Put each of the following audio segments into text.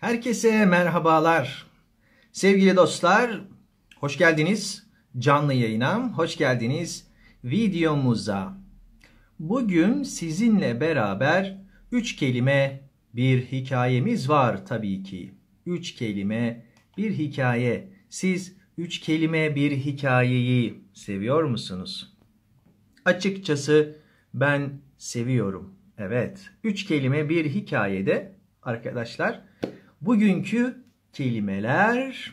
Herkese merhabalar. Sevgili dostlar, hoş geldiniz canlı yayına, hoş geldiniz videomuza. Bugün sizinle beraber üç kelime bir hikayemiz var tabii ki. Üç kelime bir hikaye. Siz üç kelime bir hikayeyi seviyor musunuz? Açıkçası ben seviyorum. Evet, üç kelime bir hikayede arkadaşlar Bugünkü kelimeler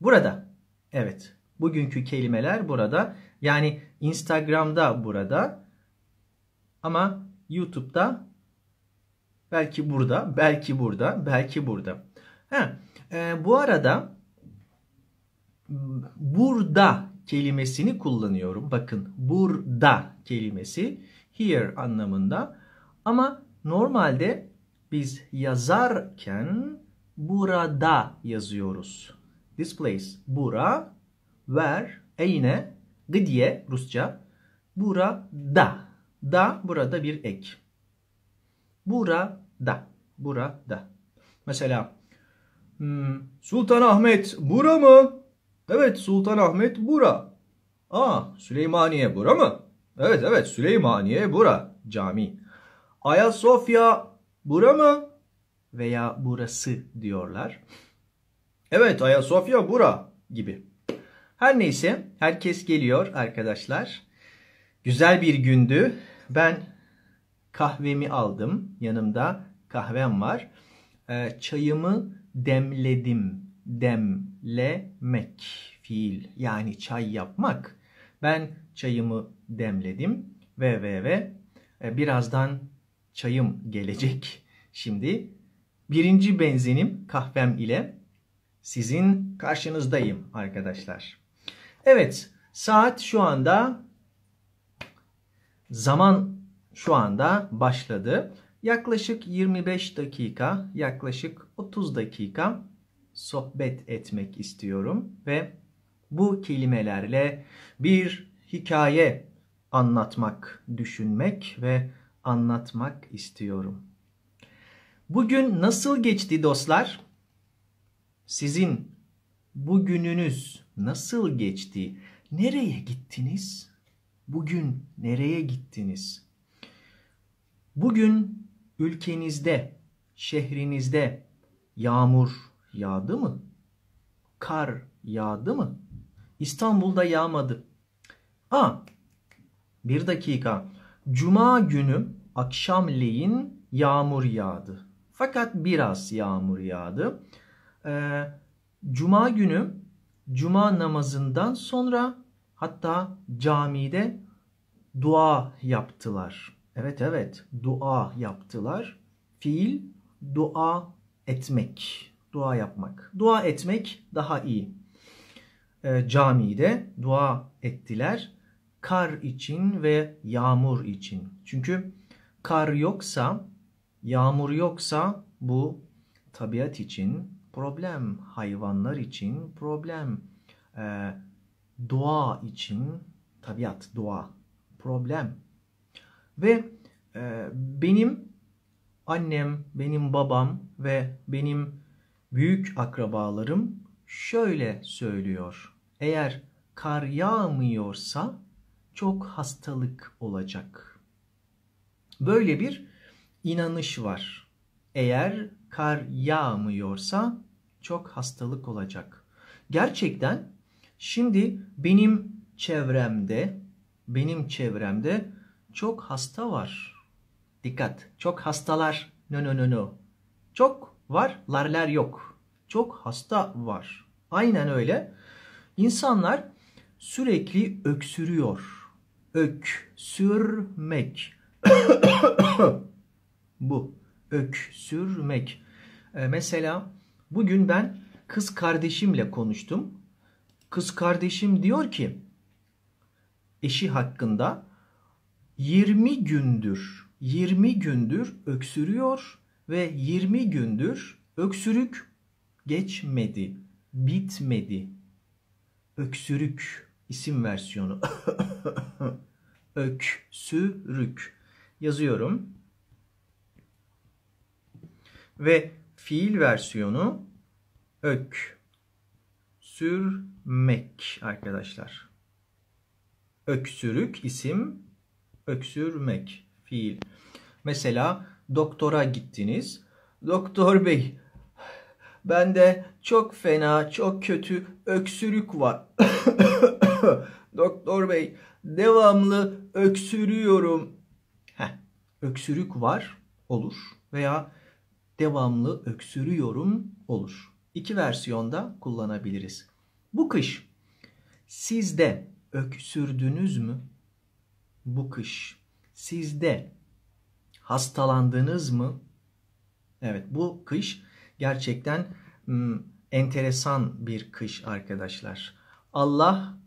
burada. Evet. Bugünkü kelimeler burada. Yani Instagram'da burada. Ama YouTube'da belki burada, belki burada, belki burada. Ha, e, bu arada burada kelimesini kullanıyorum. Bakın burada kelimesi here anlamında. Ama normalde biz yazarken burada yazıyoruz. This place bura, where eyne, gidiye Rusça burada. Da burada bir ek. Burada. Burada. Mesela hmm, Sultan Ahmet bura mı? Evet Sultan Ahmet bura. Aa Süleymaniye bura mı? Evet evet Süleymaniye bura cami. Ayasofya bura mı? veya burası diyorlar. Evet Ayasofya bura gibi. Her neyse herkes geliyor arkadaşlar. Güzel bir gündü. Ben kahvemi aldım. Yanımda kahvem var. Ee, çayımı demledim. Demlemek fiil yani çay yapmak. Ben çayımı demledim ve ve ve e, birazdan çayım gelecek. Şimdi birinci benzinim kahvem ile sizin karşınızdayım arkadaşlar. Evet saat şu anda zaman şu anda başladı. Yaklaşık 25 dakika, yaklaşık 30 dakika sohbet etmek istiyorum ve bu kelimelerle bir hikaye anlatmak, düşünmek ve anlatmak istiyorum. Bugün nasıl geçti dostlar? Sizin bugününüz nasıl geçti? Nereye gittiniz? Bugün nereye gittiniz? Bugün ülkenizde, şehrinizde yağmur yağdı mı? Kar yağdı mı? İstanbul'da yağmadı. Aa, bir dakika. Cuma günü akşamleyin yağmur yağdı. Fakat biraz yağmur yağdı. Ee, Cuma günü Cuma namazından sonra hatta camide dua yaptılar. Evet evet dua yaptılar. Fiil dua etmek. Dua yapmak. Dua etmek daha iyi. E, camide dua ettiler. Kar için ve yağmur için. Çünkü kar yoksa Yağmur yoksa bu tabiat için problem, hayvanlar için problem, e, doğa için tabiat, doğa problem. Ve e, benim annem, benim babam ve benim büyük akrabalarım şöyle söylüyor. Eğer kar yağmıyorsa çok hastalık olacak. Böyle bir inanış var. Eğer kar yağmıyorsa çok hastalık olacak. Gerçekten şimdi benim çevremde benim çevremde çok hasta var. Dikkat. Çok hastalar. No no no no. Çok var, larler yok. Çok hasta var. Aynen öyle. İnsanlar sürekli öksürüyor. Öksürmek. bu. Öksürmek. E, ee, mesela bugün ben kız kardeşimle konuştum. Kız kardeşim diyor ki eşi hakkında 20 gündür 20 gündür öksürüyor ve 20 gündür öksürük geçmedi, bitmedi. Öksürük isim versiyonu. Öksürük yazıyorum ve fiil versiyonu ök sürmek arkadaşlar. Öksürük isim, öksürmek fiil. Mesela doktora gittiniz. Doktor bey bende çok fena, çok kötü öksürük var. Doktor bey devamlı öksürüyorum. Heh, öksürük var olur veya devamlı öksürüyorum olur. İki versiyonda kullanabiliriz. Bu kış sizde öksürdünüz mü? Bu kış sizde hastalandınız mı? Evet bu kış gerçekten ım, enteresan bir kış arkadaşlar. Allah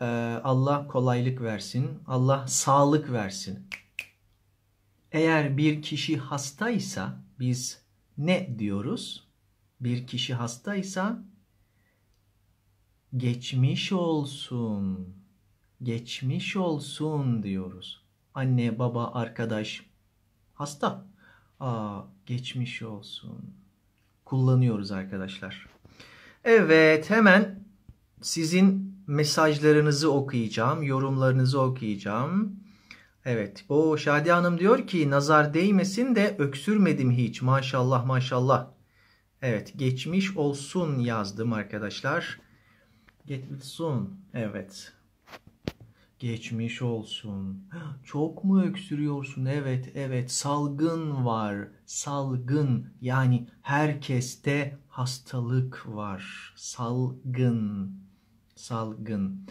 e, Allah kolaylık versin. Allah sağlık versin. Eğer bir kişi hastaysa biz ne diyoruz? Bir kişi hastaysa geçmiş olsun. Geçmiş olsun diyoruz. Anne, baba, arkadaş hasta. Aa, geçmiş olsun. Kullanıyoruz arkadaşlar. Evet, hemen sizin mesajlarınızı okuyacağım, yorumlarınızı okuyacağım. Evet o Şadi Hanım diyor ki nazar değmesin de öksürmedim hiç maşallah maşallah. Evet geçmiş olsun yazdım arkadaşlar. Geçmiş olsun. Evet. Geçmiş olsun. Çok mu öksürüyorsun? Evet, evet. Salgın var. Salgın. Yani herkeste hastalık var. Salgın. Salgın.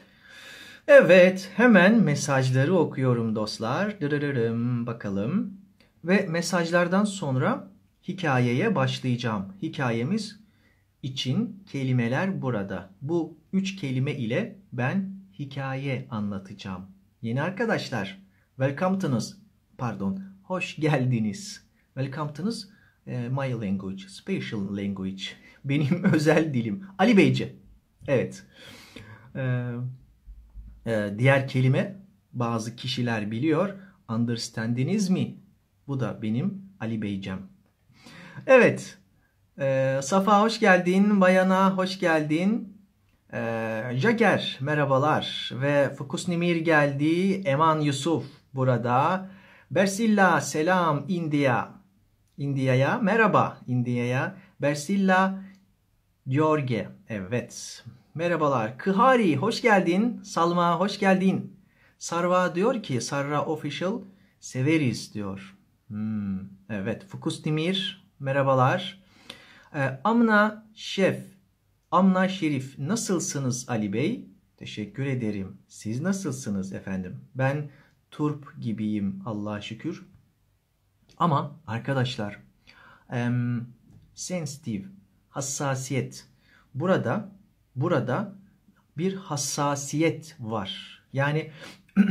Evet, hemen mesajları okuyorum dostlar. Dırırırım bakalım. Ve mesajlardan sonra hikayeye başlayacağım. Hikayemiz için kelimeler burada. Bu üç kelime ile ben hikaye anlatacağım. Yeni arkadaşlar, welcome'tınız. Pardon, hoş geldiniz. Welcome'tınız e, my language, special language. Benim özel dilim. Ali Beyci. Evet. Ee, ee, diğer kelime bazı kişiler biliyor. Understandiniz mi? Bu da benim Ali Beycem. Evet. E, Safa hoş geldin. Bayana hoş geldin. E, Jager merhabalar. Ve Fokus Nimir geldi. Eman Yusuf burada. Bersilla selam India. India'ya merhaba India'ya. Bersilla George. Evet. Merhabalar. Kıhari hoş geldin. Salma hoş geldin. Sarva diyor ki Sarra Official severiz diyor. Hmm, evet. Fukus Timir merhabalar. Ee, Amna Şef. Amna Şerif nasılsınız Ali Bey? Teşekkür ederim. Siz nasılsınız efendim? Ben turp gibiyim Allah'a şükür. Ama arkadaşlar um, sensitive, hassasiyet burada burada bir hassasiyet var. Yani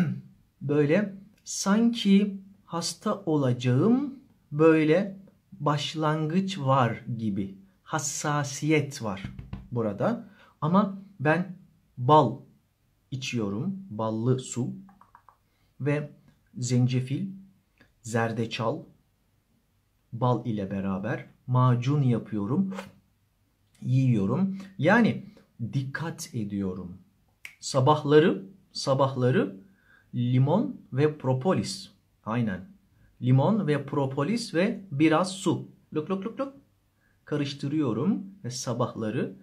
böyle sanki hasta olacağım böyle başlangıç var gibi hassasiyet var burada. Ama ben bal içiyorum, ballı su ve zencefil, zerdeçal, bal ile beraber macun yapıyorum, yiyorum. Yani dikkat ediyorum. Sabahları, sabahları limon ve propolis. Aynen. Limon ve propolis ve biraz su. Lok lok lok lok. Karıştırıyorum ve sabahları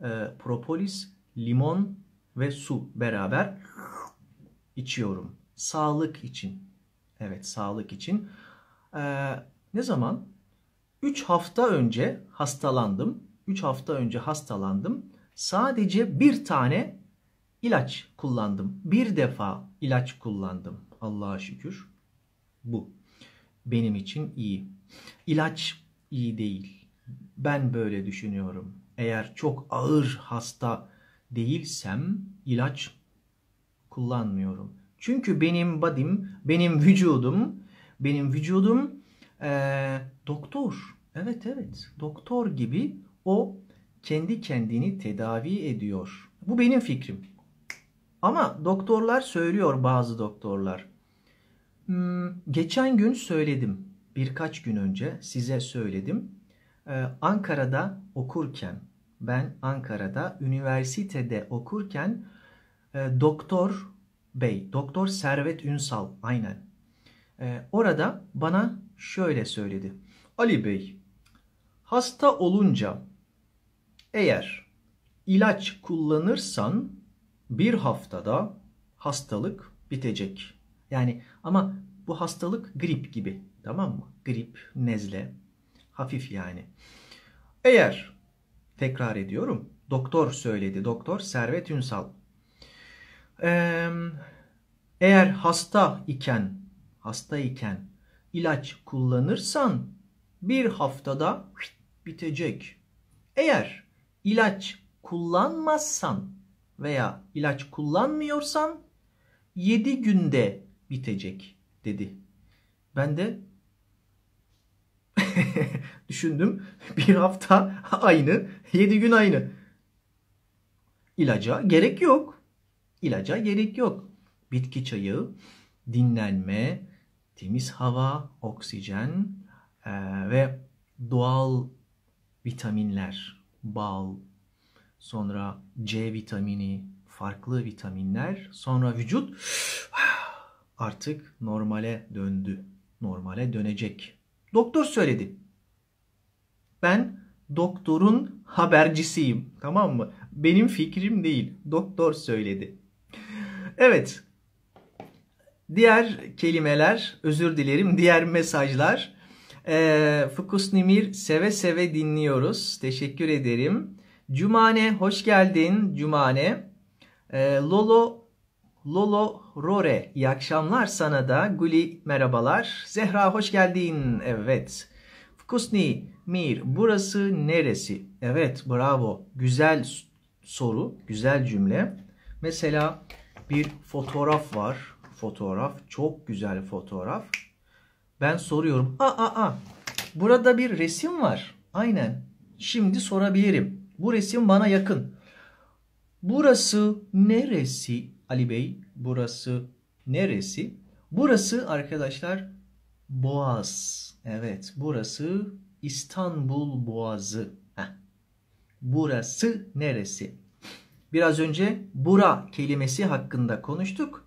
e, propolis, limon ve su beraber içiyorum. Sağlık için. Evet sağlık için. E, ne zaman? 3 hafta önce hastalandım. 3 hafta önce hastalandım sadece bir tane ilaç kullandım. Bir defa ilaç kullandım. Allah'a şükür. Bu benim için iyi. İlaç iyi değil. Ben böyle düşünüyorum. Eğer çok ağır hasta değilsem ilaç kullanmıyorum. Çünkü benim body'm, benim vücudum, benim vücudum ee, doktor. Evet evet doktor gibi o kendi kendini tedavi ediyor. Bu benim fikrim. Ama doktorlar söylüyor bazı doktorlar. Hmm, geçen gün söyledim. Birkaç gün önce size söyledim. Ee, Ankara'da okurken, ben Ankara'da üniversitede okurken e, doktor bey, doktor Servet Ünsal aynen. Ee, orada bana şöyle söyledi. Ali Bey, hasta olunca eğer ilaç kullanırsan bir haftada hastalık bitecek. Yani ama bu hastalık grip gibi tamam mı? Grip, nezle, hafif yani. Eğer tekrar ediyorum doktor söyledi doktor Servet Ünsal. eğer hasta iken hasta iken ilaç kullanırsan bir haftada bitecek. Eğer ilaç kullanmazsan veya ilaç kullanmıyorsan 7 günde bitecek dedi. Ben de düşündüm. Bir hafta aynı, 7 gün aynı. İlaca gerek yok. İlaca gerek yok. Bitki çayı, dinlenme, temiz hava, oksijen e, ve doğal vitaminler bal, sonra C vitamini, farklı vitaminler, sonra vücut artık normale döndü. Normale dönecek. Doktor söyledi. Ben doktorun habercisiyim. Tamam mı? Benim fikrim değil. Doktor söyledi. Evet. Diğer kelimeler, özür dilerim, diğer mesajlar e, Fukus Nimir seve seve dinliyoruz. Teşekkür ederim. Cumane hoş geldin Cumane. E, Lolo Lolo Rore iyi akşamlar sana da. Guli merhabalar. Zehra hoş geldin. Evet. Fukusni Mir burası neresi? Evet bravo. Güzel soru, güzel cümle. Mesela bir fotoğraf var. Fotoğraf çok güzel fotoğraf. Ben soruyorum. Aa, aa, aa. Burada bir resim var. Aynen. Şimdi sorabilirim. Bu resim bana yakın. Burası neresi Ali Bey? Burası neresi? Burası arkadaşlar Boğaz. Evet burası İstanbul Boğazı. Heh. Burası neresi? Biraz önce bura kelimesi hakkında konuştuk.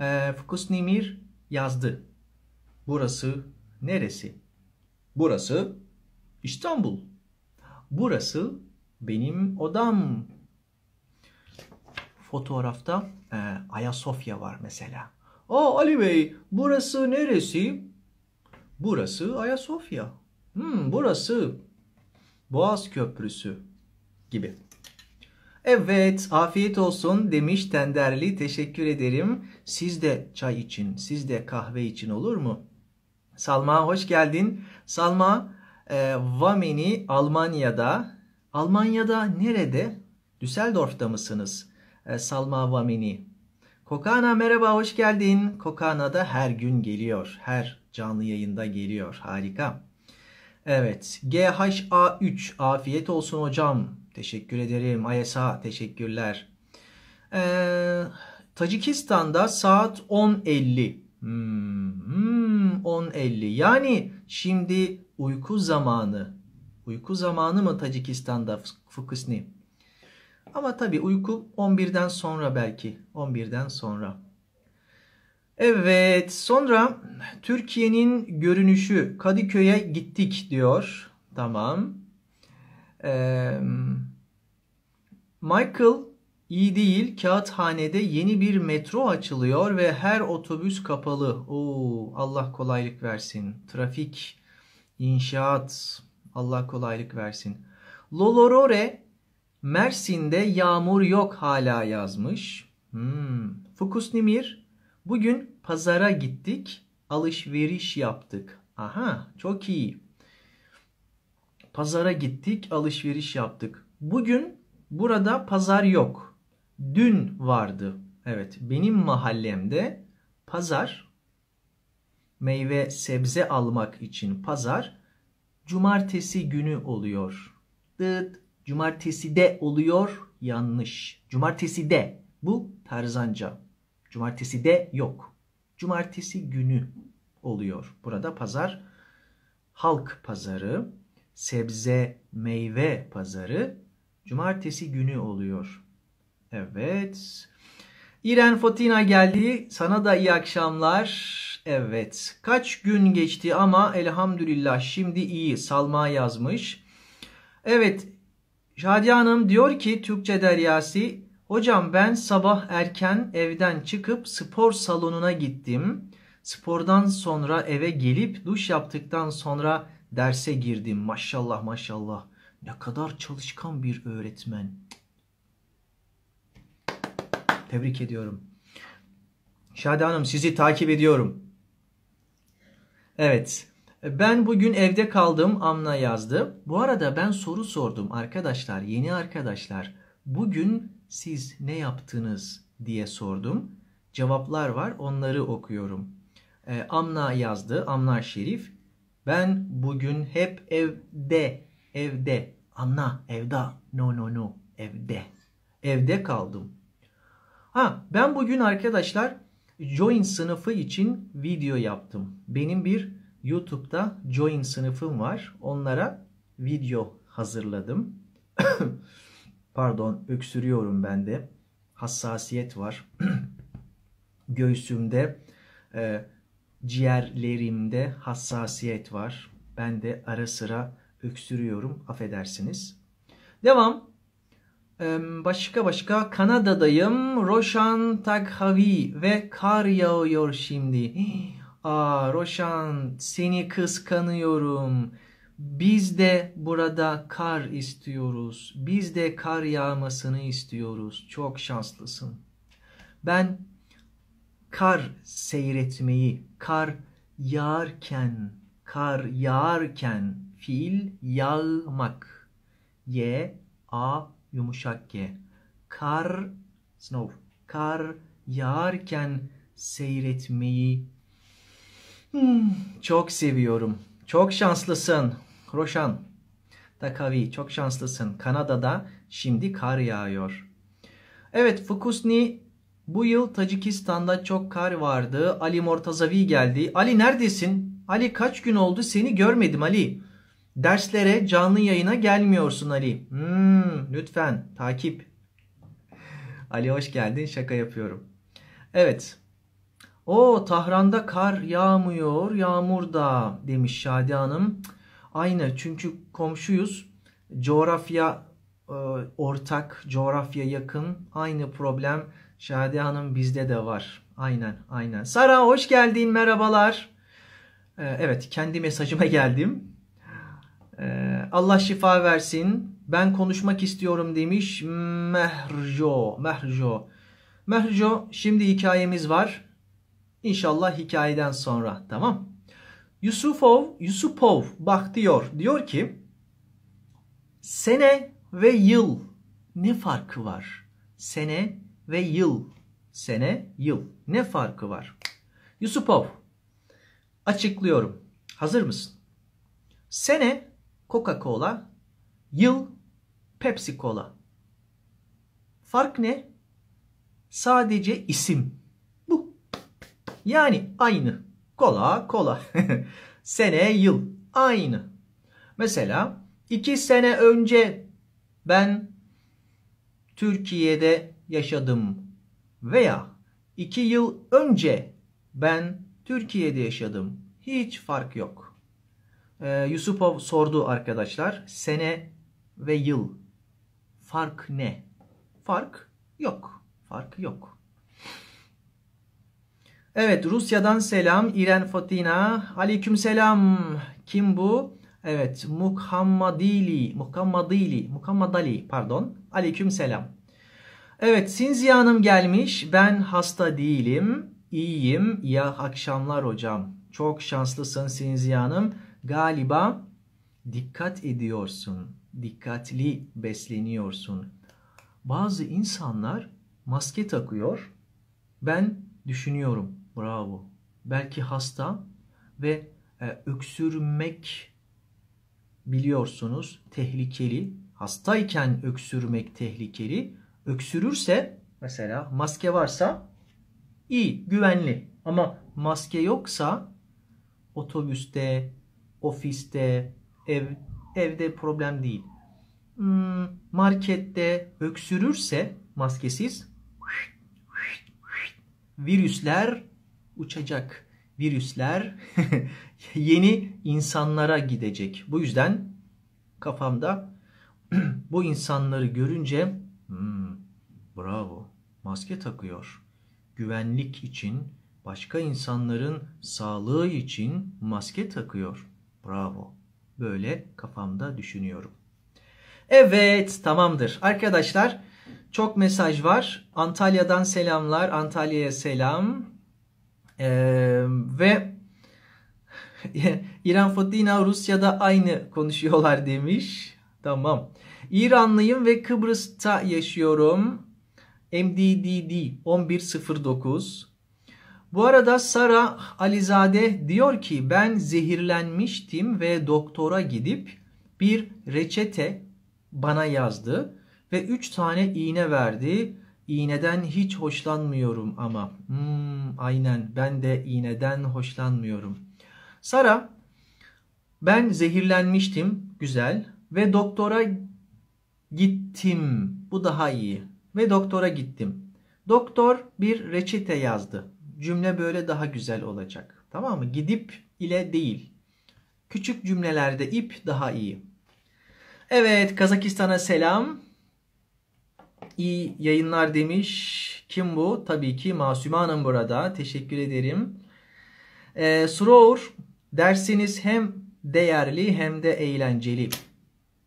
Ee, Fukus Nimir yazdı. Burası neresi? Burası İstanbul. Burası benim odam. Fotoğrafta e, Ayasofya var mesela. Aa Ali Bey burası neresi? Burası Ayasofya. Hmm, burası Boğaz Köprüsü gibi. Evet, afiyet olsun demiş Tenderli. Teşekkür ederim. Siz de çay için, siz de kahve için olur mu? Salma hoş geldin. Salma e, Vameni Almanya'da. Almanya'da nerede? Düsseldorf'ta mısınız? E, Salma Vameni. Kokana merhaba hoş geldin. Kokana da her gün geliyor. Her canlı yayında geliyor. Harika. Evet. GHA3 afiyet olsun hocam. Teşekkür ederim. ISA teşekkürler. Ee, Tacikistan'da saat 10.50 Hmm, 10.50. Yani şimdi uyku zamanı. Uyku zamanı mı Tacikistan'da Fukusni? Ama tabii uyku 11'den sonra belki. 11'den sonra. Evet sonra Türkiye'nin görünüşü Kadıköy'e gittik diyor. Tamam. Ee, Michael İyi değil. Kağıthanede yeni bir metro açılıyor ve her otobüs kapalı. Oo, Allah kolaylık versin. Trafik, inşaat. Allah kolaylık versin. Lolorore Mersin'de yağmur yok hala yazmış. Hmm. Nimir, bugün pazara gittik. Alışveriş yaptık. Aha çok iyi. Pazara gittik alışveriş yaptık. Bugün burada pazar yok dün vardı. Evet benim mahallemde pazar meyve sebze almak için pazar cumartesi günü oluyor. Dıt cumartesi de oluyor yanlış. Cumartesi de bu tarzanca. Cumartesi de yok. Cumartesi günü oluyor. Burada pazar halk pazarı, sebze meyve pazarı cumartesi günü oluyor. Evet. İren Fatina geldi. Sana da iyi akşamlar. Evet. Kaç gün geçti ama elhamdülillah şimdi iyi. Salma yazmış. Evet. Şadiye Hanım diyor ki Türkçe deryası. Hocam ben sabah erken evden çıkıp spor salonuna gittim. Spordan sonra eve gelip duş yaptıktan sonra derse girdim. Maşallah maşallah. Ne kadar çalışkan bir öğretmen. Tebrik ediyorum. Şadi Hanım sizi takip ediyorum. Evet. Ben bugün evde kaldım Amna yazdı. Bu arada ben soru sordum arkadaşlar, yeni arkadaşlar. Bugün siz ne yaptınız diye sordum. Cevaplar var onları okuyorum. Ee, Amna yazdı, Amna Şerif. Ben bugün hep evde, evde. Amna, evda. No, no, no, evde. Evde kaldım. Ha ben bugün arkadaşlar Join sınıfı için video yaptım. Benim bir YouTube'da Join sınıfım var. Onlara video hazırladım. Pardon öksürüyorum ben de. Hassasiyet var. Göğsümde, e, ciğerlerimde hassasiyet var. Ben de ara sıra öksürüyorum affedersiniz. Devam. Başka başka Kanada'dayım. Roshan Takhavi ve kar yağıyor şimdi. Aa Roshan seni kıskanıyorum. Biz de burada kar istiyoruz. Biz de kar yağmasını istiyoruz. Çok şanslısın. Ben kar seyretmeyi, kar yağarken, kar yağarken fiil yağmak. Y A yumuşak G. Kar, snow, kar yağarken seyretmeyi hmm, çok seviyorum. Çok şanslısın. Roşan Takavi çok şanslısın. Kanada'da şimdi kar yağıyor. Evet Fukusni bu yıl Tacikistan'da çok kar vardı. Ali Mortazavi geldi. Ali neredesin? Ali kaç gün oldu seni görmedim Ali. Derslere canlı yayına gelmiyorsun Ali. Hmm, lütfen takip. Ali hoş geldin şaka yapıyorum. Evet. O Tahran'da kar yağmıyor yağmur da demiş Şadi Hanım. Aynı çünkü komşuyuz. Coğrafya e, ortak, coğrafya yakın. Aynı problem Şadi Hanım bizde de var. Aynen aynen. Sara hoş geldin merhabalar. E, evet kendi mesajıma geldim. Ee, Allah şifa versin. Ben konuşmak istiyorum demiş Mehrjo. Mehrjo. Mehrjo şimdi hikayemiz var. İnşallah hikayeden sonra tamam. Yusufov, Yusupov bak diyor. Diyor ki sene ve yıl ne farkı var? Sene ve yıl. Sene, yıl. Ne farkı var? Yusupov açıklıyorum. Hazır mısın? Sene Coca-Cola, yıl Pepsi Cola. Fark ne? Sadece isim. Bu. Yani aynı. Kola, kola. sene, yıl. Aynı. Mesela iki sene önce ben Türkiye'de yaşadım veya iki yıl önce ben Türkiye'de yaşadım. Hiç fark yok. Ee, Yusupov sordu arkadaşlar. Sene ve yıl. Fark ne? Fark yok. Fark yok. Evet Rusya'dan selam. İren Fatina. Aleyküm selam. Kim bu? Evet Muhammadili. Muhammadili. Muhammadali pardon. Aleyküm selam. Evet Sinziye Hanım gelmiş. Ben hasta değilim. İyiyim. İyi akşamlar hocam. Çok şanslısın Sinziye Hanım. Galiba dikkat ediyorsun, dikkatli besleniyorsun. Bazı insanlar maske takıyor. Ben düşünüyorum. Bravo. Belki hasta ve e, öksürmek biliyorsunuz tehlikeli. Hastayken öksürmek tehlikeli. Öksürürse mesela maske varsa iyi, güvenli. Ama maske yoksa otobüste, ofiste, ev, evde problem değil. Hmm, markette öksürürse maskesiz virüsler uçacak. Virüsler yeni insanlara gidecek. Bu yüzden kafamda bu insanları görünce hmm, bravo maske takıyor. Güvenlik için, başka insanların sağlığı için maske takıyor. Bravo. Böyle kafamda düşünüyorum. Evet tamamdır. Arkadaşlar çok mesaj var. Antalya'dan selamlar. Antalya'ya selam. Ee, ve İran Fodina Rusya'da aynı konuşuyorlar demiş. Tamam. İranlıyım ve Kıbrıs'ta yaşıyorum. MDDD 1109 bu arada Sara Alizade diyor ki ben zehirlenmiştim ve doktora gidip bir reçete bana yazdı ve 3 tane iğne verdi. İğneden hiç hoşlanmıyorum ama. Hmm, aynen ben de iğneden hoşlanmıyorum. Sara ben zehirlenmiştim güzel ve doktora gittim. Bu daha iyi. Ve doktora gittim. Doktor bir reçete yazdı cümle böyle daha güzel olacak. Tamam mı? Gidip ile değil. Küçük cümlelerde ip daha iyi. Evet Kazakistan'a selam. İyi yayınlar demiş. Kim bu? Tabii ki Masum Hanım burada. Teşekkür ederim. Ee, Suror dersiniz hem değerli hem de eğlenceli.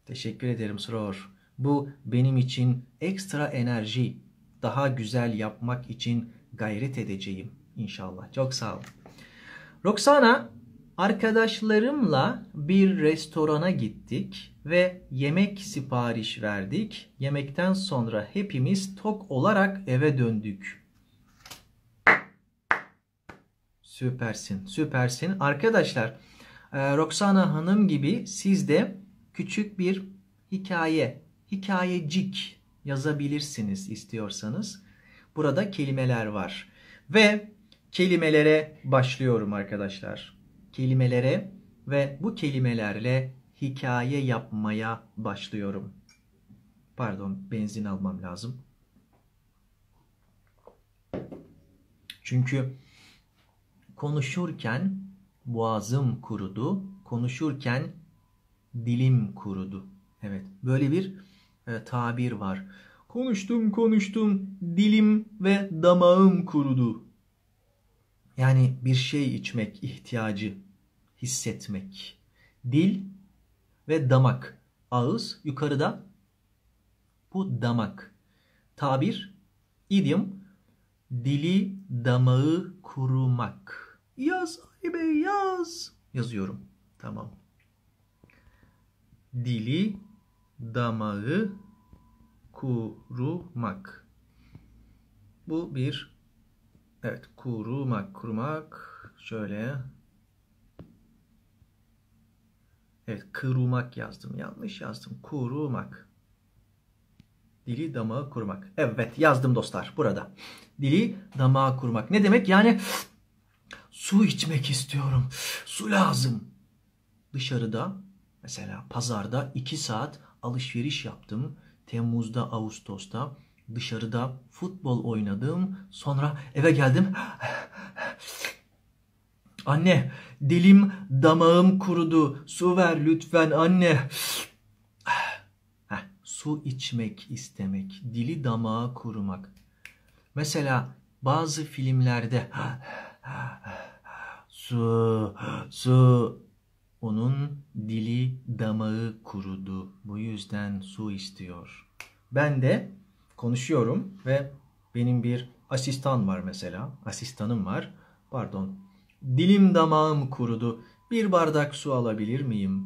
Teşekkür ederim Suror. Bu benim için ekstra enerji. Daha güzel yapmak için gayret edeceğim inşallah. Çok sağ olun. Roxana arkadaşlarımla bir restorana gittik ve yemek sipariş verdik. Yemekten sonra hepimiz tok olarak eve döndük. Süpersin, süpersin. Arkadaşlar, e, Roxana Hanım gibi siz de küçük bir hikaye, hikayecik yazabilirsiniz istiyorsanız. Burada kelimeler var. Ve kelimelere başlıyorum arkadaşlar. Kelimelere ve bu kelimelerle hikaye yapmaya başlıyorum. Pardon, benzin almam lazım. Çünkü konuşurken boğazım kurudu, konuşurken dilim kurudu. Evet, böyle bir e, tabir var. Konuştum konuştum dilim ve damağım kurudu. Yani bir şey içmek ihtiyacı hissetmek. Dil ve damak. Ağız yukarıda bu damak. Tabir, idiom, dili damağı kurumak. Yaz aybe yaz. Yazıyorum. Tamam. Dili damağı kurumak. Bu bir evet kurumak kurmak. şöyle Evet kırumak yazdım. Yanlış yazdım. Kurumak. Dili damağı kurmak. Evet yazdım dostlar burada. Dili damağı kurmak. Ne demek? Yani su içmek istiyorum. Su lazım. Dışarıda mesela pazarda 2 saat alışveriş yaptım Temmuz'da, Ağustos'ta dışarıda futbol oynadım. Sonra eve geldim. Anne, dilim, damağım kurudu. Su ver lütfen anne. Heh, su içmek istemek, dili damağa kurumak. Mesela bazı filmlerde su, su onun dili damağı kurudu. Bu yüzden su istiyor. Ben de konuşuyorum ve benim bir asistan var mesela. Asistanım var. Pardon. Dilim damağım kurudu. Bir bardak su alabilir miyim?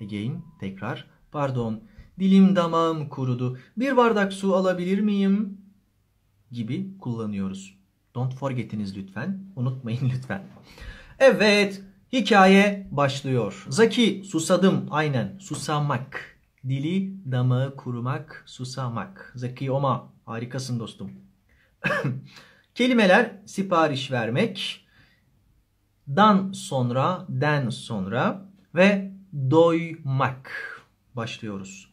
Again, tekrar. Pardon. Dilim damağım kurudu. Bir bardak su alabilir miyim? gibi kullanıyoruz. Don't forget'iniz lütfen. Unutmayın lütfen. Evet, Hikaye başlıyor. Zaki susadım aynen susamak. Dili damağı kurumak susamak. Zaki Oma harikasın dostum. Kelimeler sipariş vermek. Dan sonra den sonra ve doymak başlıyoruz.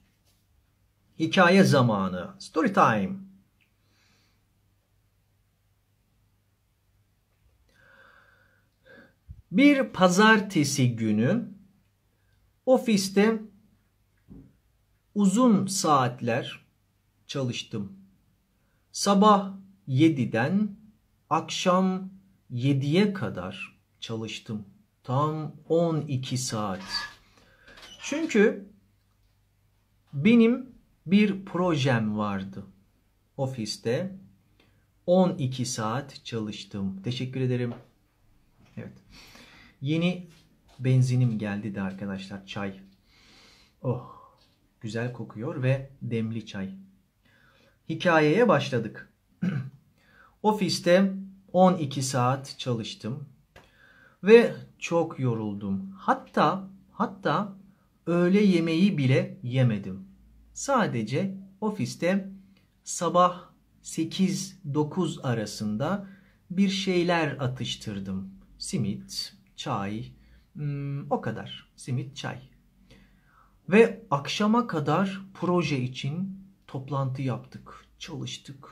Hikaye zamanı. Story time. Bir pazartesi günü ofiste uzun saatler çalıştım. Sabah 7'den akşam 7'ye kadar çalıştım. Tam 12 saat. Çünkü benim bir projem vardı ofiste. 12 saat çalıştım. Teşekkür ederim. Evet. Yeni benzinim geldi de arkadaşlar çay. Oh güzel kokuyor ve demli çay. Hikayeye başladık. Ofiste 12 saat çalıştım ve çok yoruldum. Hatta hatta öğle yemeği bile yemedim. Sadece ofiste sabah 8-9 arasında bir şeyler atıştırdım. Simit, çay, hmm, o kadar. Simit, çay. Ve akşama kadar proje için toplantı yaptık, çalıştık.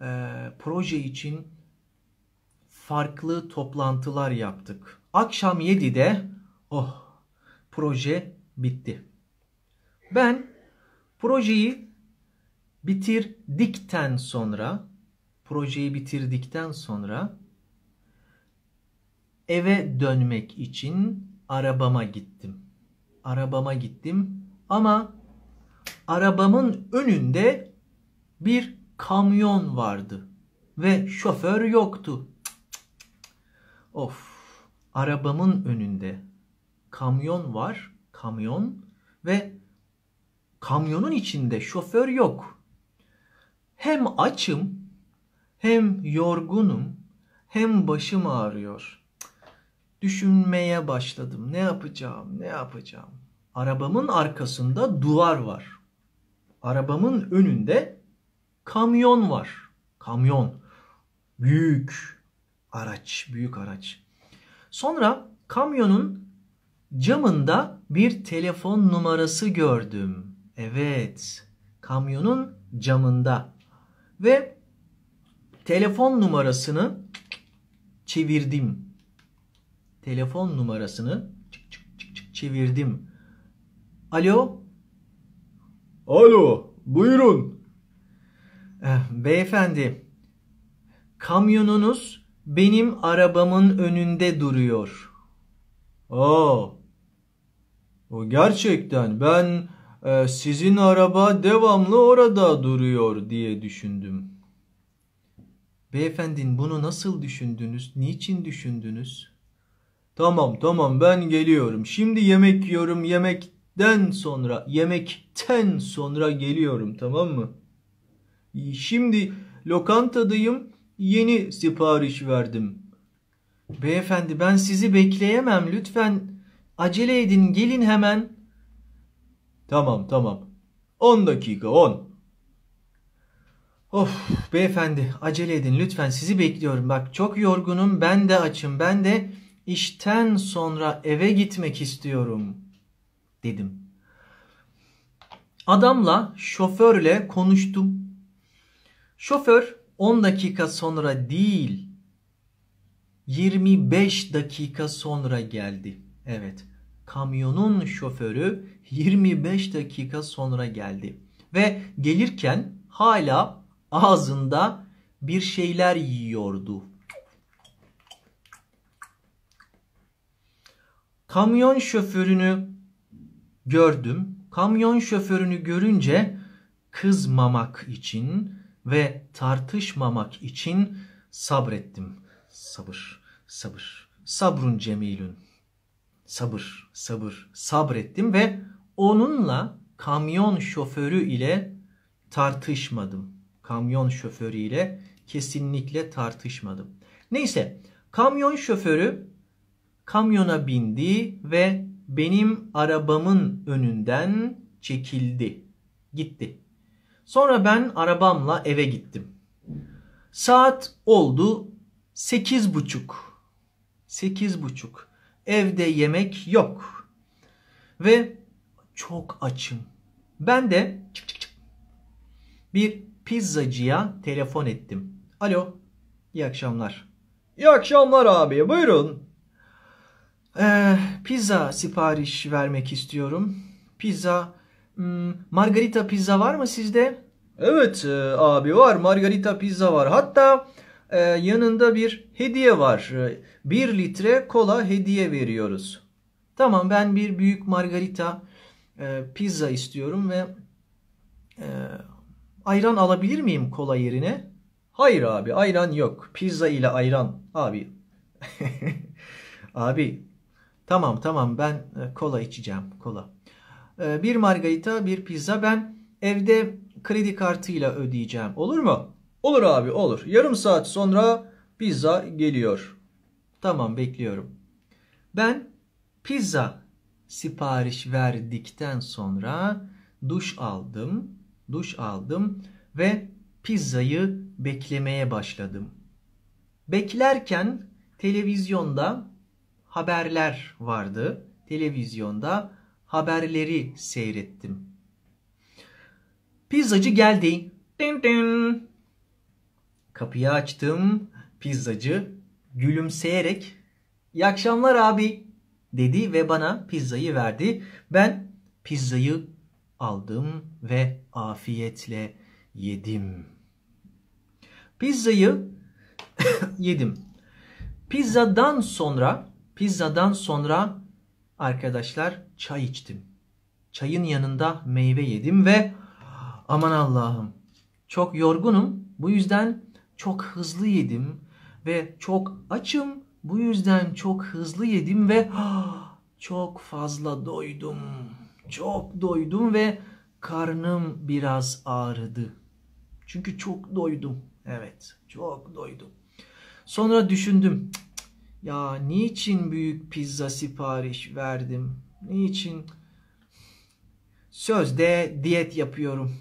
Ee, proje için farklı toplantılar yaptık. Akşam 7'de oh proje bitti. Ben projeyi bitirdikten sonra projeyi bitirdikten sonra eve dönmek için arabama gittim. Arabama gittim ama arabamın önünde bir kamyon vardı ve şoför yoktu. Of. Arabamın önünde kamyon var, kamyon ve kamyonun içinde şoför yok. Hem açım, hem yorgunum, hem başım ağrıyor.'' Düşünmeye başladım. Ne yapacağım? Ne yapacağım? Arabamın arkasında duvar var. Arabamın önünde kamyon var. Kamyon. Büyük araç, büyük araç. Sonra kamyonun camında bir telefon numarası gördüm. Evet, kamyonun camında. Ve telefon numarasını çevirdim telefon numarasını çık çık çık çık çevirdim. Alo? Alo, buyurun. Eh, beyefendi, kamyonunuz benim arabamın önünde duruyor. Aa, o gerçekten ben e, sizin araba devamlı orada duruyor diye düşündüm. Beyefendin bunu nasıl düşündünüz? Niçin düşündünüz? Tamam tamam ben geliyorum. Şimdi yemek yiyorum. Yemekten sonra yemekten sonra geliyorum tamam mı? Şimdi lokantadayım. Yeni sipariş verdim. Beyefendi ben sizi bekleyemem. Lütfen acele edin gelin hemen. Tamam tamam. 10 dakika 10. Of beyefendi acele edin lütfen sizi bekliyorum. Bak çok yorgunum ben de açım ben de İşten sonra eve gitmek istiyorum dedim. Adamla şoförle konuştum. Şoför 10 dakika sonra değil 25 dakika sonra geldi. Evet. Kamyonun şoförü 25 dakika sonra geldi ve gelirken hala ağzında bir şeyler yiyordu. Kamyon şoförünü gördüm. Kamyon şoförünü görünce kızmamak için ve tartışmamak için sabrettim. Sabır, sabır. Sabrun cemilün. Sabır, sabır. Sabrettim ve onunla kamyon şoförü ile tartışmadım. Kamyon şoförü ile kesinlikle tartışmadım. Neyse kamyon şoförü kamyona bindi ve benim arabamın önünden çekildi. Gitti. Sonra ben arabamla eve gittim. Saat oldu sekiz buçuk. Sekiz buçuk. Evde yemek yok. Ve çok açım. Ben de çık çık çık bir pizzacıya telefon ettim. Alo, iyi akşamlar. İyi akşamlar abi, buyurun. Ee, pizza sipariş vermek istiyorum. Pizza. Hmm, margarita pizza var mı sizde? Evet e, abi var. Margarita pizza var. Hatta e, yanında bir hediye var. 1 e, litre kola hediye veriyoruz. Tamam ben bir büyük margarita pizza istiyorum ve ayran alabilir miyim kola yerine? Hayır abi ayran yok. Pizza ile ayran abi. abi Tamam tamam ben e, kola içeceğim kola. E, bir margarita bir pizza ben evde kredi kartıyla ödeyeceğim olur mu? Olur abi olur. Yarım saat sonra pizza geliyor. Tamam bekliyorum. Ben pizza sipariş verdikten sonra duş aldım. Duş aldım ve pizzayı beklemeye başladım. Beklerken televizyonda haberler vardı. Televizyonda haberleri seyrettim. Pizzacı geldi. Din din. Kapıyı açtım. Pizzacı gülümseyerek "İyi akşamlar abi." dedi ve bana pizzayı verdi. Ben pizzayı aldım ve afiyetle yedim. Pizzayı yedim. Pizzadan sonra Pizzadan sonra arkadaşlar çay içtim. Çayın yanında meyve yedim ve aman Allah'ım çok yorgunum. Bu yüzden çok hızlı yedim ve çok açım. Bu yüzden çok hızlı yedim ve çok fazla doydum. Çok doydum ve karnım biraz ağrıdı. Çünkü çok doydum. Evet, çok doydum. Sonra düşündüm. Cık, ya niçin büyük pizza sipariş verdim? Niçin? Sözde diyet yapıyorum.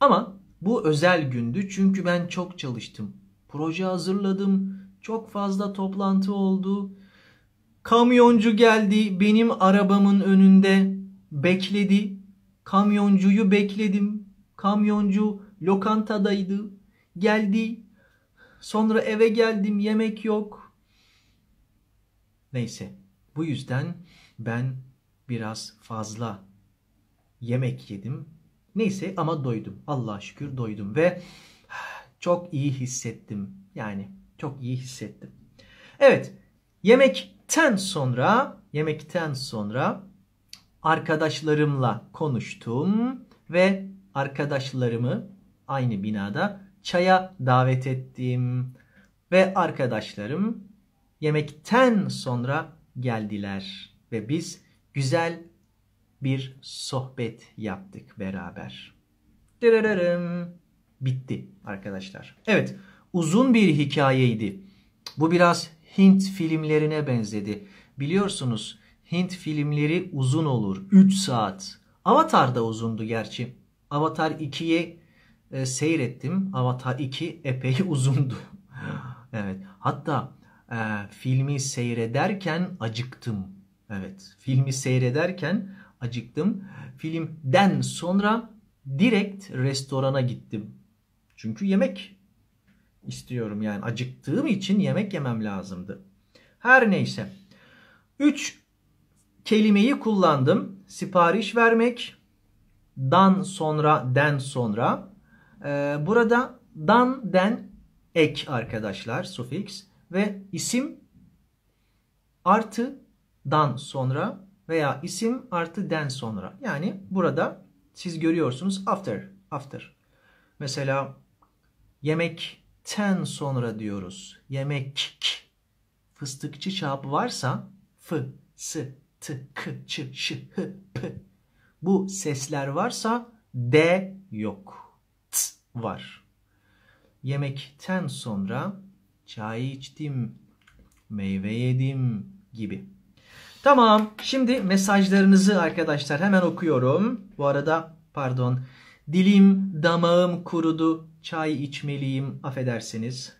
Ama bu özel gündü çünkü ben çok çalıştım. Proje hazırladım. Çok fazla toplantı oldu. Kamyoncu geldi benim arabamın önünde bekledi. Kamyoncuyu bekledim. Kamyoncu lokantadaydı. Geldi. Sonra eve geldim yemek yok. Neyse bu yüzden ben biraz fazla yemek yedim. Neyse ama doydum. Allah'a şükür doydum ve çok iyi hissettim. Yani çok iyi hissettim. Evet yemekten sonra yemekten sonra arkadaşlarımla konuştum ve arkadaşlarımı aynı binada çaya davet ettim ve arkadaşlarım yemekten sonra geldiler ve biz güzel bir sohbet yaptık beraber. Dırırırım. Bitti arkadaşlar. Evet uzun bir hikayeydi. Bu biraz Hint filmlerine benzedi. Biliyorsunuz Hint filmleri uzun olur. 3 saat. Avatar da uzundu gerçi. Avatar 2'yi e, seyrettim. Avatar 2 epey uzundu. evet. Hatta e, filmi seyrederken acıktım. Evet filmi seyrederken acıktım. Filmden sonra direkt restorana gittim. Çünkü yemek istiyorum yani acıktığım için yemek yemem lazımdı. Her neyse. üç kelimeyi kullandım. Sipariş vermek, dan sonra, den sonra. Ee, burada dan, den, ek arkadaşlar, sufiks ve isim artı dan sonra veya isim artı den sonra. Yani burada siz görüyorsunuz after, after. Mesela yemekten sonra diyoruz. Yemek fıstıkçı çapı varsa f, s, t, k, ç, ş, h, p. Bu sesler varsa d yok. T var. Yemekten sonra Çay içtim, meyve yedim gibi. Tamam. Şimdi mesajlarınızı arkadaşlar hemen okuyorum. Bu arada pardon. Dilim, damağım kurudu. Çay içmeliyim. Affedersiniz.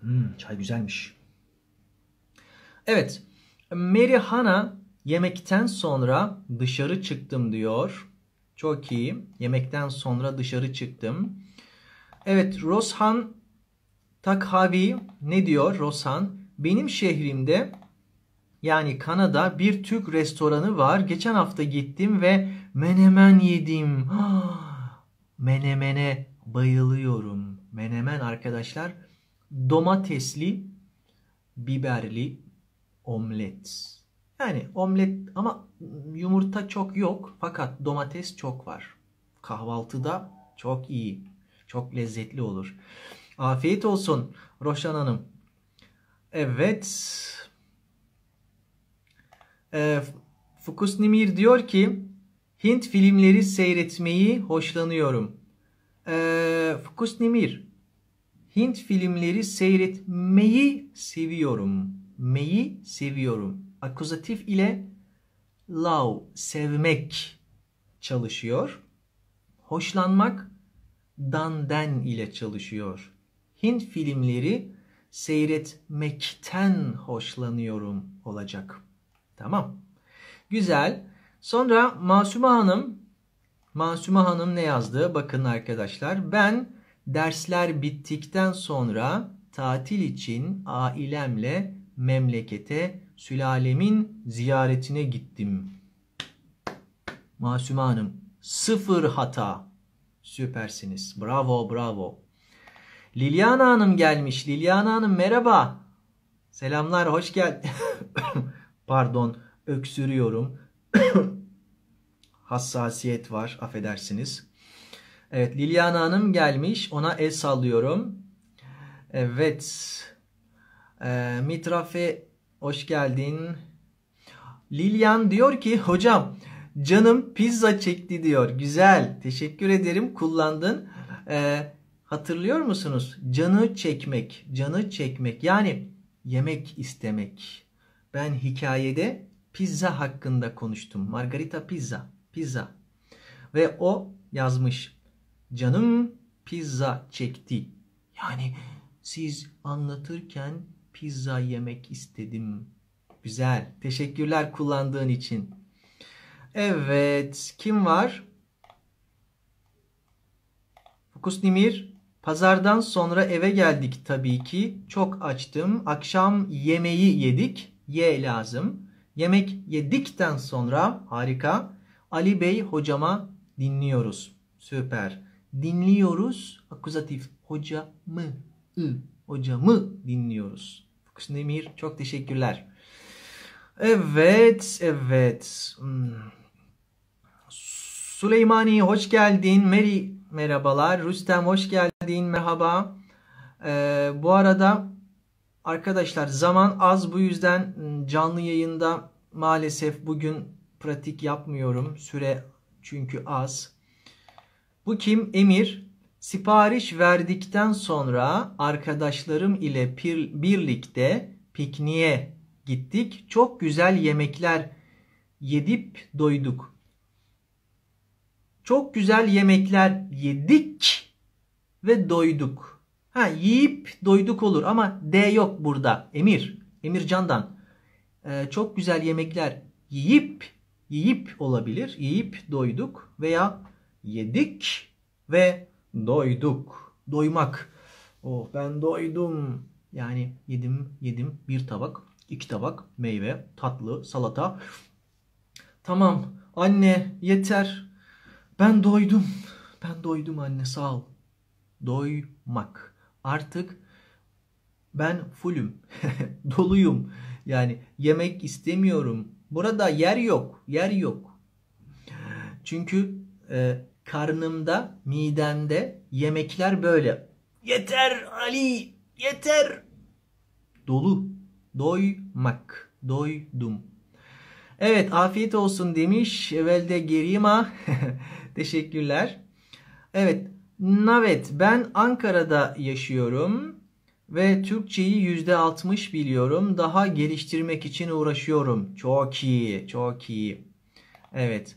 Hmm, çay güzelmiş. Evet. Mary Hana yemekten sonra dışarı çıktım diyor. Çok iyi. Yemekten sonra dışarı çıktım. Evet Roshan Takhavi ne diyor Roshan? Benim şehrimde yani Kanada bir Türk restoranı var. Geçen hafta gittim ve menemen yedim. Menemene bayılıyorum. Menemen arkadaşlar domatesli, biberli omlet. Yani omlet ama yumurta çok yok fakat domates çok var. Kahvaltıda çok iyi. Çok lezzetli olur. Afiyet olsun Roşan Hanım. Evet. E, ee, Fukus Nimir diyor ki Hint filmleri seyretmeyi hoşlanıyorum. E, ee, Fukus Nimir Hint filmleri seyretmeyi seviyorum. Meyi seviyorum. Akuzatif ile love, sevmek çalışıyor. Hoşlanmak danden ile çalışıyor. Hint filmleri seyretmekten hoşlanıyorum olacak. Tamam. Güzel. Sonra Masume Hanım Masume Hanım ne yazdı? Bakın arkadaşlar ben dersler bittikten sonra tatil için ailemle memlekete sülalemin ziyaretine gittim. Masume Hanım sıfır hata. Süpersiniz. Bravo bravo. Liliana Hanım gelmiş. Liliana Hanım merhaba. Selamlar hoş geldin. Pardon öksürüyorum. Hassasiyet var affedersiniz. Evet Liliana Hanım gelmiş. Ona el sallıyorum. Evet. Ee, Mitrafe hoş geldin. Lilian diyor ki hocam Canım pizza çekti diyor. Güzel. Teşekkür ederim. Kullandın. Ee, hatırlıyor musunuz? Canı çekmek. Canı çekmek. Yani yemek istemek. Ben hikayede pizza hakkında konuştum. Margarita pizza. Pizza. Ve o yazmış. Canım pizza çekti. Yani siz anlatırken pizza yemek istedim. Güzel. Teşekkürler kullandığın için. Evet. Kim var? Fukus Nimir. Pazardan sonra eve geldik tabii ki. Çok açtım. Akşam yemeği yedik. Ye lazım. Yemek yedikten sonra harika. Ali Bey hocama dinliyoruz. Süper. Dinliyoruz. Akuzatif. Hoca mı? I. Hocamı dinliyoruz. Fukus Nimir çok teşekkürler. Evet, evet. Hmm. Süleymani hoş geldin. Mary merhabalar. Rüstem hoş geldin. Merhaba. Ee, bu arada arkadaşlar zaman az bu yüzden canlı yayında maalesef bugün pratik yapmıyorum. Süre çünkü az. Bu kim? Emir. Sipariş verdikten sonra arkadaşlarım ile pir, birlikte pikniğe gittik. Çok güzel yemekler yedip doyduk. Çok güzel yemekler yedik ve doyduk. Ha yiyip doyduk olur ama D yok burada. Emir. Emir Candan. Ee, çok güzel yemekler yiyip yiyip olabilir. Yiyip doyduk veya yedik ve doyduk. Doymak. Oh ben doydum. Yani yedim yedim bir tabak, iki tabak meyve, tatlı, salata. Tamam anne yeter ben doydum. Ben doydum anne sağ ol. Doymak. Artık ben fullüm. Doluyum. Yani yemek istemiyorum. Burada yer yok. Yer yok. Çünkü e, karnımda, midemde yemekler böyle. Yeter Ali, yeter. Dolu. Doymak. Doydum. Evet afiyet olsun demiş. Evvelde gerima. Teşekkürler. Evet. Navet ben Ankara'da yaşıyorum ve Türkçeyi %60 biliyorum. Daha geliştirmek için uğraşıyorum. Çok iyi, çok iyi. Evet.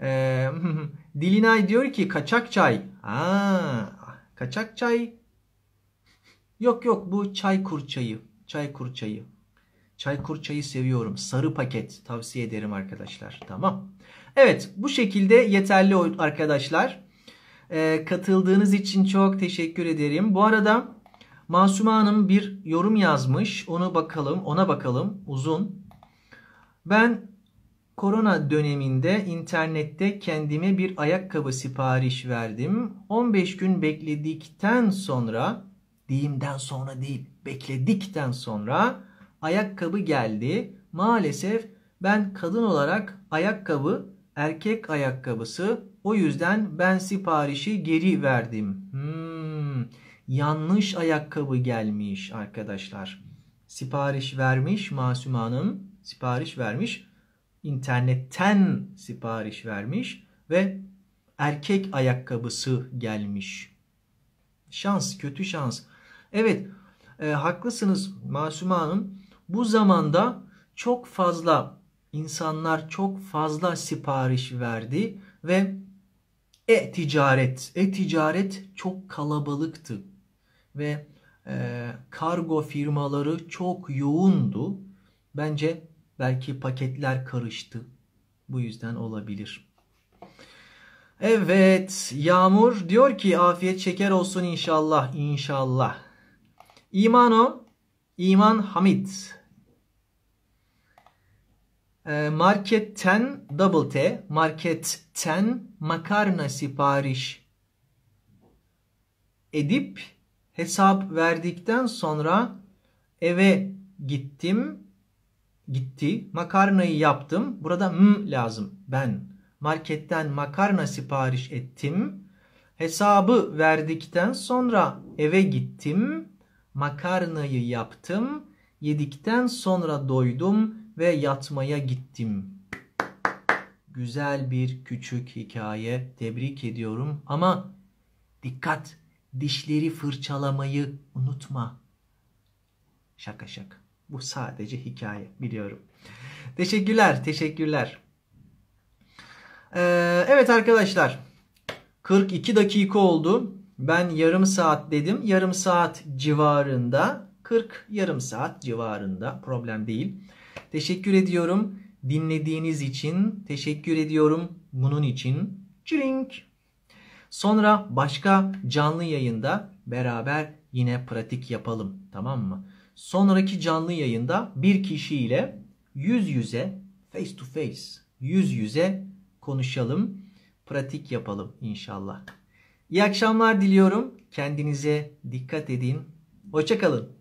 Ee, Dilinay diyor ki kaçak çay. Aa, kaçak çay. Yok yok bu çay kurçayı. Çay kurçayı. Çay kurçayı seviyorum. Sarı paket tavsiye ederim arkadaşlar. Tamam. Evet bu şekilde yeterli arkadaşlar. Ee, katıldığınız için çok teşekkür ederim. Bu arada Masuma Hanım bir yorum yazmış. Onu bakalım, ona bakalım. Uzun. Ben korona döneminde internette kendime bir ayakkabı sipariş verdim. 15 gün bekledikten sonra, diyimden sonra değil, bekledikten sonra ayakkabı geldi. Maalesef ben kadın olarak ayakkabı erkek ayakkabısı. O yüzden ben siparişi geri verdim. Hmm, yanlış ayakkabı gelmiş arkadaşlar. Sipariş vermiş Masum Hanım. Sipariş vermiş. İnternetten sipariş vermiş ve erkek ayakkabısı gelmiş. Şans, kötü şans. Evet, e, haklısınız Masum Hanım. Bu zamanda çok fazla insanlar çok fazla sipariş verdi ve e-ticaret, e-ticaret çok kalabalıktı ve e, kargo firmaları çok yoğundu. Bence belki paketler karıştı. Bu yüzden olabilir. Evet, Yağmur diyor ki afiyet şeker olsun inşallah, inşallah. İmano, İman Hamid. Ee, marketten double T marketten makarna sipariş edip hesap verdikten sonra eve gittim gitti makarnayı yaptım burada m lazım ben marketten makarna sipariş ettim hesabı verdikten sonra eve gittim makarnayı yaptım yedikten sonra doydum ve yatmaya gittim. Güzel bir küçük hikaye. Tebrik ediyorum ama dikkat dişleri fırçalamayı unutma. Şaka şaka. Bu sadece hikaye biliyorum. Teşekkürler, teşekkürler. Ee, evet arkadaşlar. 42 dakika oldu. Ben yarım saat dedim. Yarım saat civarında 40 yarım saat civarında problem değil. Teşekkür ediyorum. Dinlediğiniz için teşekkür ediyorum. Bunun için. Çirink. Sonra başka canlı yayında beraber yine pratik yapalım. Tamam mı? Sonraki canlı yayında bir kişiyle yüz yüze face to face yüz yüze konuşalım. Pratik yapalım inşallah. İyi akşamlar diliyorum. Kendinize dikkat edin. Hoşçakalın.